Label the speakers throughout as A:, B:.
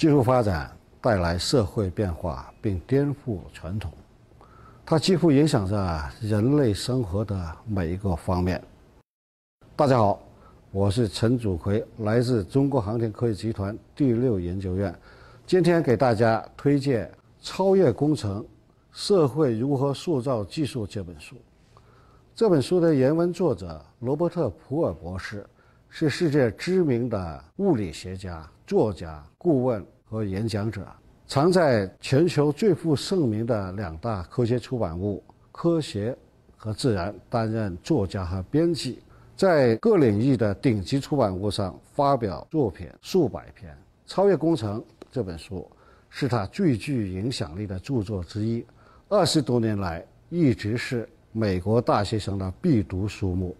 A: 技术发展带来社会变化，并颠覆传统，它几乎影响着人类生活的每一个方面。大家好，我是陈祖奎，来自中国航天科技集团第六研究院。今天给大家推荐《超越工程：社会如何塑造技术》这本书。这本书的原文作者罗伯特·普尔博士，是世界知名的物理学家、作家、顾问。和演讲者常在全球最负盛名的两大科学出版物《科学》和《自然》担任作家和编辑，在各领域的顶级出版物上发表作品数百篇。《超越工程》这本书是他最具影响力的著作之一，二十多年来一直是美国大学生的必读书目。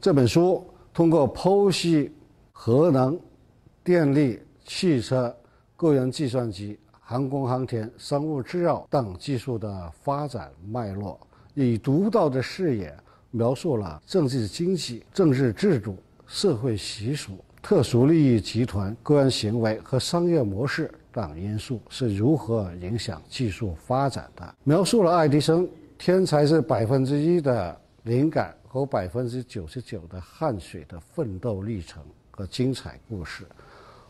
A: 这本书通过剖析核能、电力。汽车、个人计算机、航空航天、生物制药等技术的发展脉络，以独到的视野描述了政治经济、政治制度、社会习俗、特殊利益集团、个人行为和商业模式等因素是如何影响技术发展的；描述了爱迪生——天才是百分之一的灵感和百分之九十九的汗水的奋斗历程和精彩故事。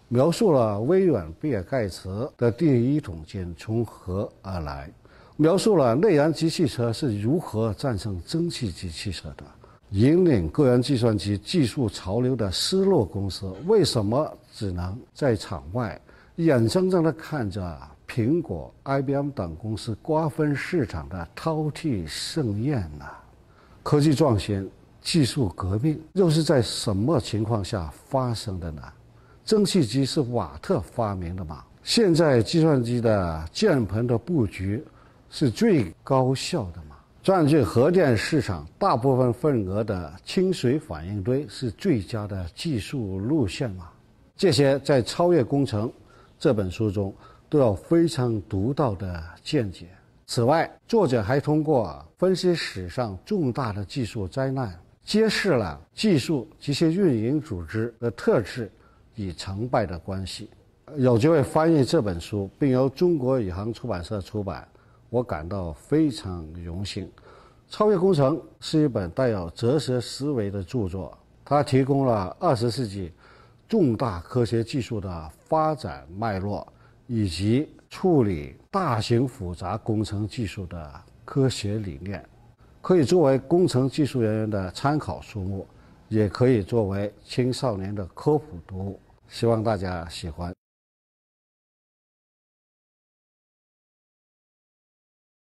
A: 描述了微软比尔·盖茨的第一桶金从何而来；描述了内燃机汽车是如何战胜蒸汽机汽车的；引领个人计算机技术潮流的失落公司为什么只能在场外眼睁睁的看着苹果、IBM 等公司瓜分市场的饕餮盛宴呢？科技创新、技术革命又是在什么情况下发生的呢？蒸汽机是瓦特发明的嘛。现在计算机的键盘的布局是最高效的嘛。占据核电市场大部分份额的清水反应堆是最佳的技术路线嘛。这些在《超越工程》这本书中都有非常独到的见解。此外，作者还通过分析史上重大的技术灾难，揭示了技术及其运营组织的特质。与成败的关系，有机会翻译这本书，并由中国宇航出版社出版，我感到非常荣幸。《超越工程》是一本带有哲学思维的著作，它提供了二十世纪重大科学技术的发展脉络，以及处理大型复杂工程技术的科学理念，可以作为工程技术人员的参考书目，也可以作为青少年的科普读物。希望大家喜欢。